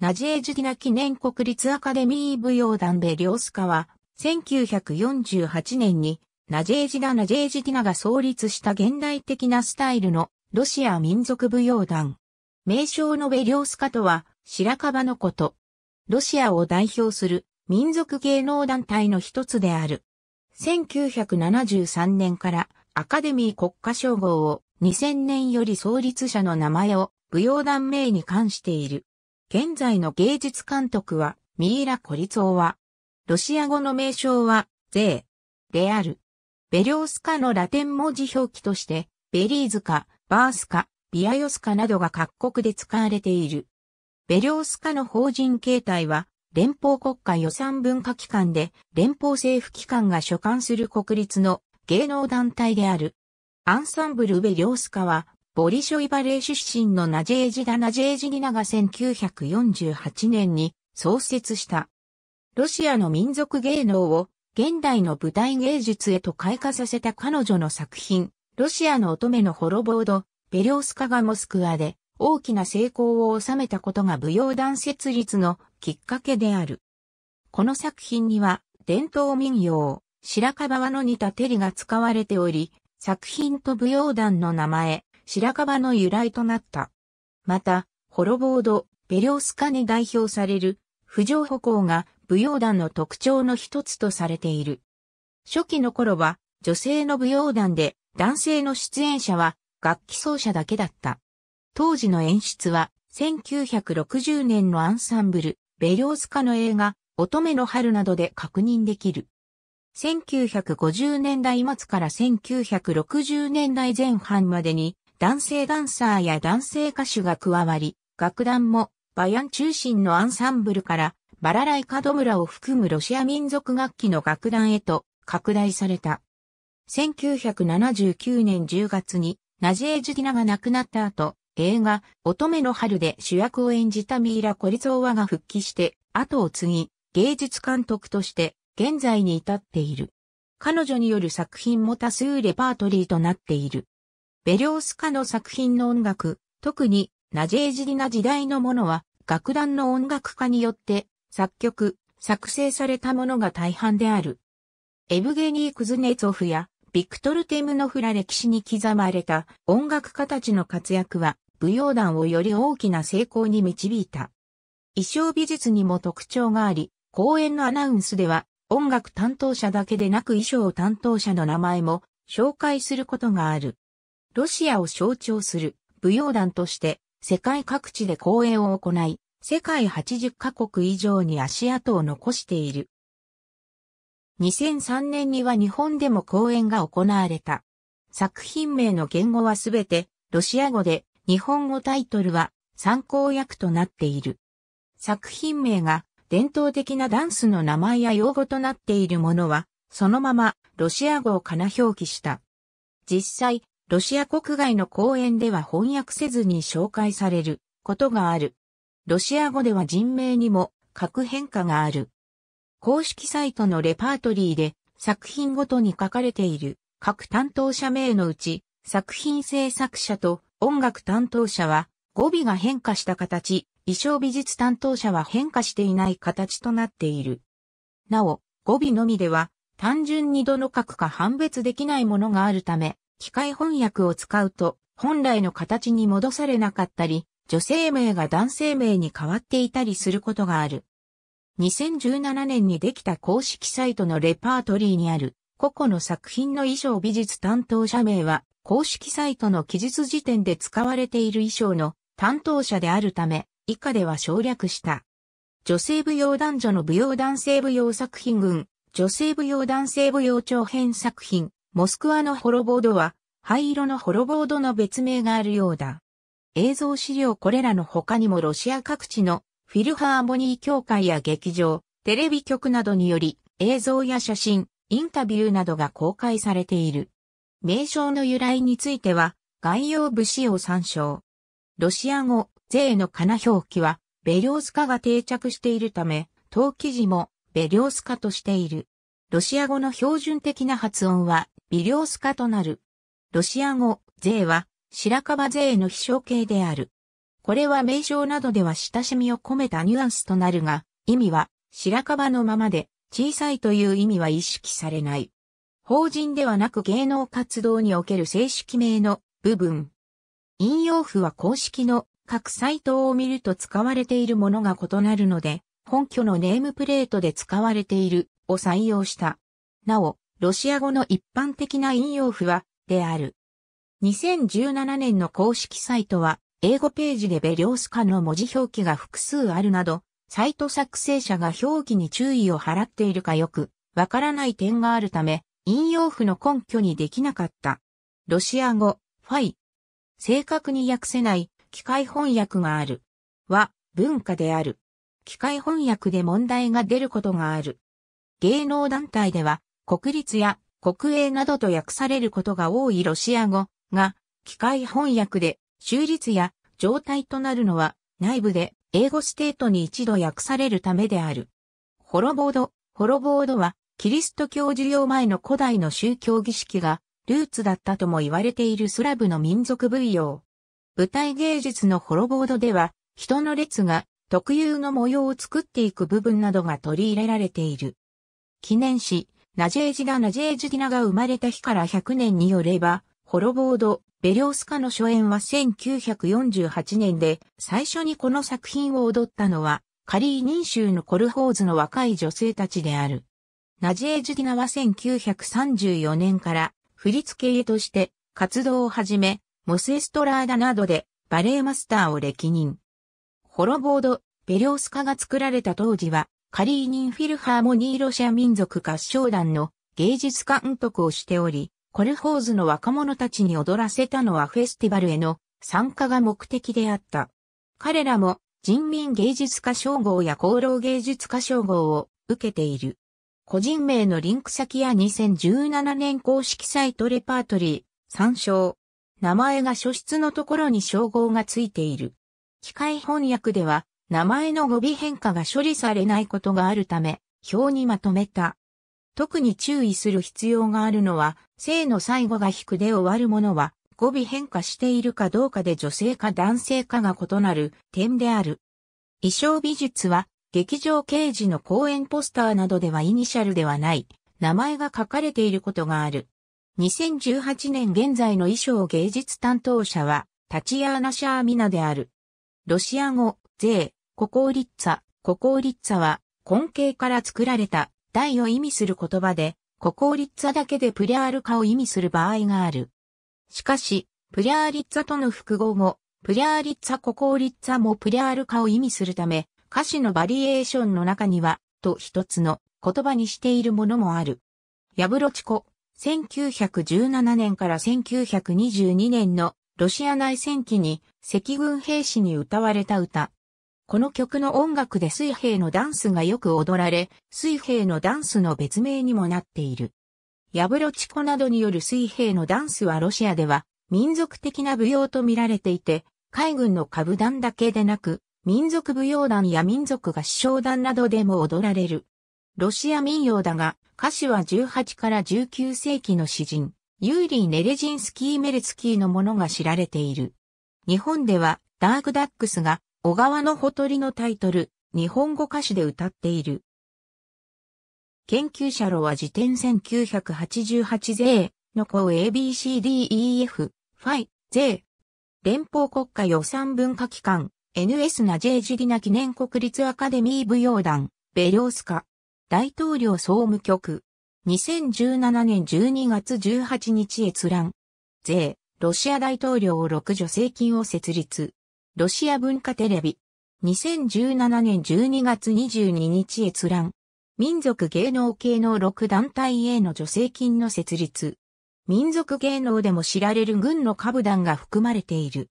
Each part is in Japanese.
ナジエジュディナ記念国立アカデミー舞踊団ベリョスカは、1948年に、ナジェージダ・ナジェージティナが創立した現代的なスタイルのロシア民族舞踊団。名称のベリョスカとは、白樺のこと。ロシアを代表する民族芸能団体の一つである。1973年からアカデミー国家称号を2000年より創立者の名前を舞踊団名に冠している。現在の芸術監督は、ミイラ・コリツォーワ。ロシア語の名称は、ゼー、レアル。ベリョスカのラテン文字表記として、ベリーズカ、バースカ、ビアヨスカなどが各国で使われている。ベリョスカの法人形態は、連邦国家予算文化機関で、連邦政府機関が所管する国立の芸能団体である。アンサンブル・ベリョースカは、ボリショイバレー出身のナジェージダ・ナジェージニナが1948年に創設した。ロシアの民族芸能を現代の舞台芸術へと開花させた彼女の作品、ロシアの乙女のホロボード、ベリョースカがモスクワで大きな成功を収めたことが舞踊団設立のきっかけである。この作品には伝統民謡、白樺の似た照りが使われており、作品と舞踊団の名前、白樺の由来となった。また、ホロボード、ベリョスカに代表される、浮上歩行が舞踊団の特徴の一つとされている。初期の頃は、女性の舞踊団で、男性の出演者は、楽器奏者だけだった。当時の演出は、1960年のアンサンブル、ベリョスカの映画、乙女の春などで確認できる。1950年代末から1960年代前半までに男性ダンサーや男性歌手が加わり、楽団もバヤン中心のアンサンブルからバラライカドムラを含むロシア民族楽器の楽団へと拡大された。1979年10月にナジエ・ジュディナが亡くなった後、映画、乙女の春で主役を演じたミイラ・コリゾーワが復帰して、後を継ぎ、芸術監督として現在に至っている。彼女による作品も多数レパートリーとなっている。ベリョースカの作品の音楽、特にナジェージリな時代のものは、楽団の音楽家によって、作曲、作成されたものが大半である。エブゲニー・クズネツォフや、ビクトル・テムノフら歴史に刻まれた音楽家たちの活躍は、舞踊団をより大きな成功に導いた。衣装美術にも特徴があり、公演のアナウンスでは、音楽担当者だけでなく衣装担当者の名前も紹介することがある。ロシアを象徴する舞踊団として世界各地で公演を行い、世界80カ国以上に足跡を残している。2003年には日本でも公演が行われた。作品名の言語はすべてロシア語で、日本語タイトルは参考訳となっている。作品名が伝統的なダンスの名前や用語となっているものは、そのままロシア語をかな表記した。実際、ロシア国外の講演では翻訳せずに紹介されることがある。ロシア語では人名にも各変化がある。公式サイトのレパートリーで作品ごとに書かれている各担当者名のうち作品制作者と音楽担当者は語尾が変化した形、衣装美術担当者は変化していない形となっている。なお、語尾のみでは単純にどの書くか判別できないものがあるため、機械翻訳を使うと、本来の形に戻されなかったり、女性名が男性名に変わっていたりすることがある。2017年にできた公式サイトのレパートリーにある、個々の作品の衣装美術担当者名は、公式サイトの記述時点で使われている衣装の担当者であるため、以下では省略した。女性舞踊男女の舞踊男性舞踊作品群、女性舞踊男性舞踊長編作品、モスクワのホロボードは、灰色のホロボードの別名があるようだ。映像資料これらの他にもロシア各地のフィルハーモニー協会や劇場、テレビ局などにより映像や写真、インタビューなどが公開されている。名称の由来については概要部資を参照。ロシア語、税の金表記はベリョースカが定着しているため、当記事もベリョースカとしている。ロシア語の標準的な発音はビリョースカとなる。ロシア語、税は、白樺税の秘書形である。これは名称などでは親しみを込めたニュアンスとなるが、意味は、白樺のままで、小さいという意味は意識されない。法人ではなく芸能活動における正式名の部分。引用符は公式の各サイトを見ると使われているものが異なるので、本拠のネームプレートで使われているを採用した。なお、ロシア語の一般的な引用符はである。2017年の公式サイトは、英語ページでベリオスカの文字表記が複数あるなど、サイト作成者が表記に注意を払っているかよく、わからない点があるため、引用符の根拠にできなかった。ロシア語、ファイ。正確に訳せない、機械翻訳がある。は、文化である。機械翻訳で問題が出ることがある。芸能団体では、国立や国営などと訳されることが多いロシア語が、機械翻訳で、終立や状態となるのは、内部で英語ステートに一度訳されるためである。ホロボード、ホロボードは、キリスト教授業前の古代の宗教儀式が、ルーツだったとも言われているスラブの民族舞踊。舞台芸術のホロボードでは、人の列が特有の模様を作っていく部分などが取り入れられている。記念誌、ナジェージダ・ナジェージディナが生まれた日から100年によれば、ホロボード・ベリョースカの初演は1948年で、最初にこの作品を踊ったのは、カリーニン州のコルホーズの若い女性たちである。ナジェージディナは1934年から振付家として活動を始め、モスエストラーダなどでバレエマスターを歴任。ホロボード・ベリョースカが作られた当時は、カリーニンフィルハーモニーロシア民族合唱団の芸術監督をしており、コルホーズの若者たちに踊らせたのはフェスティバルへの参加が目的であった。彼らも人民芸術家称号や功労芸術家称号を受けている。個人名のリンク先や2017年公式サイトレパートリー、参照。名前が書室のところに称号がついている。機械翻訳では、名前の語尾変化が処理されないことがあるため、表にまとめた。特に注意する必要があるのは、性の最後が引くで終わるものは、語尾変化しているかどうかで女性か男性かが異なる点である。衣装美術は、劇場刑事の公演ポスターなどではイニシャルではない、名前が書かれていることがある。2018年現在の衣装芸術担当者は、タチアーナ・シャーミナである。ロシア語、税、ココーリッツァ、ココーリッツァは、根茎から作られた、台を意味する言葉で、ココーリッツァだけでプリャール化を意味する場合がある。しかし、プリャーリッツァとの複合語、プリャーリッツァココーリッツァもプリャール化を意味するため、歌詞のバリエーションの中には、と一つの言葉にしているものもある。ヤブロチコ、1917年から1922年のロシア内戦期に赤軍兵士に歌われた歌。この曲の音楽で水平のダンスがよく踊られ、水平のダンスの別名にもなっている。ヤブロチコなどによる水平のダンスはロシアでは民族的な舞踊と見られていて、海軍の歌舞団だけでなく、民族舞踊団や民族合唱団などでも踊られる。ロシア民謡だが、歌詞は18から19世紀の詩人、ユーリー・ネレジンスキー・メルツキーのものが知られている。日本では、ダークダックスが小川のほとりのタイトル、日本語歌詞で歌っている。研究者ロは辞典1988税の項 ABCDEF、ファイ、税。連邦国家予算文化機関、NS ナジェージリナ記念国立アカデミー舞踊団、ベリョースカ、大統領総務局、2017年12月18日閲覧、税、ロシア大統領6助成金を設立。ロシア文化テレビ。2017年12月22日閲覧。民族芸能系の6団体への助成金の設立。民族芸能でも知られる軍の下部団が含まれている。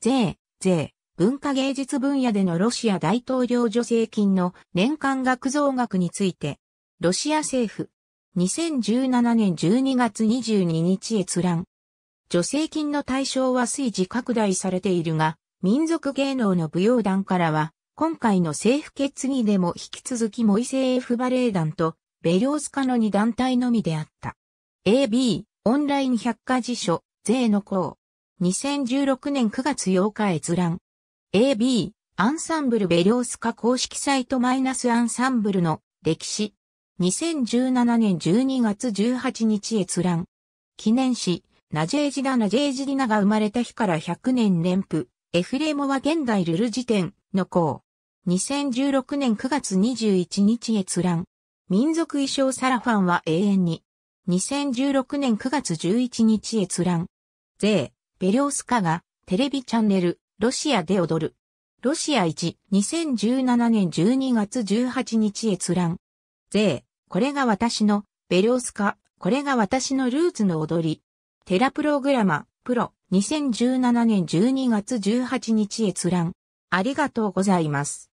税、税、文化芸術分野でのロシア大統領助成金の年間額増額について、ロシア政府、2017年12月22日閲覧。助成金の対象は随時拡大されているが、民族芸能の舞踊団からは、今回の政府決議でも引き続きモイセエフバレエ団とベリョースカの2団体のみであった。AB オンライン百科事書税の項2016年9月8日閲覧 AB アンサンブルベリョースカ公式サイトマイナスアンサンブルの歴史2017年12月18日閲覧記念誌ナジェージダナジェージディナが生まれた日から100年連符エフレモは現代ルル時点の項。2016年9月21日閲覧。民族衣装サラファンは永遠に。2016年9月11日閲覧。税、ベリョースカがテレビチャンネル、ロシアで踊る。ロシア1、2017年12月18日閲覧。税、これが私の、ベリョースカ、これが私のルーツの踊り。テラプログラマ、プロ2017年12月18日閲覧。ありがとうございます。